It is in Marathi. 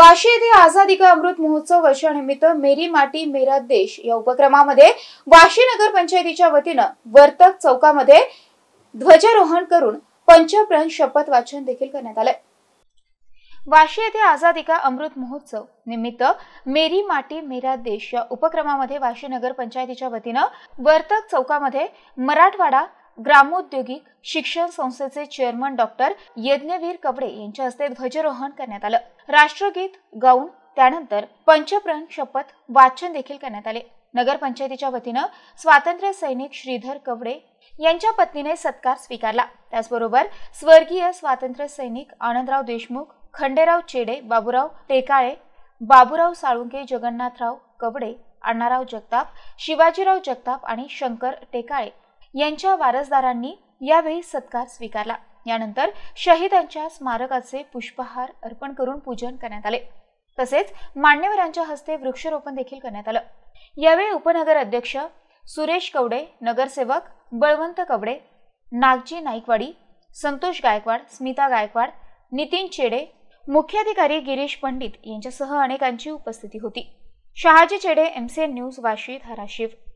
वाशी येथे आझादी का अमृत महोत्सव वर्षानिमित्त मेरी माटी मेरा देश या उपक्रमामध्ये वाशी नगर पंचायतीच्या वतीनं वर्तक चौकामध्ये ध्वजारोहण करून पंचप्रण शपथ वाचन देखील करण्यात आले वाशी येथे आझादी का अमृत महोत्सव निमित्त मेरी माटी मेरा देश या उपक्रमामध्ये वाशी नगर पंचायतीच्या वतीनं वर्तक चौकामध्ये मराठवाडा ग्रामोद्योगिक शिक्षण संस्थेचे चेअरमन डॉक्टर यज्ञवीर कबडे यांच्या हस्ते ध्वजारोहण करण्यात आलं राष्ट्रगीत गाऊन त्यानंतर पंचप्रण शपथ वाचन देखील करण्यात आले नगरपंचायतीच्या वतीनं स्वातंत्र्य सैनिक श्रीधर कवडे यांच्या पत्नीने सत्कार स्वीकारला त्याचबरोबर स्वर्गीय स्वातंत्र्य सैनिक आनंदराव देशमुख खंडेराव चेडे बाबूराव टेकाळे बाबूराव साळुंके जगन्नाथराव कवडे अण्णाराव जगताप शिवाजीराव जगताप आणि शंकर टेकाळे यांच्या वारसदारांनी यावेळी सत्कार स्वीकारला यानंतर शहीदांच्या स्मारकाचे पुष्पहार अर्पण करून पूजन करण्यात आले तसेच मान्यवरांच्या हस्ते वृक्षरोपण देखील करण्यात आलं यावेळी उपनगर अध्यक्ष सुरेश कवडे नगरसेवक बळवंत कवडे नागजी नाईकवाडी संतोष गायकवाड स्मिता गायकवाड नितीन चेडे मुख्याधिकारी गिरीश पंडित यांच्यासह अनेकांची उपस्थिती होती शहाजी चेडे एमसीएन न्यूज वाशी धाराशिव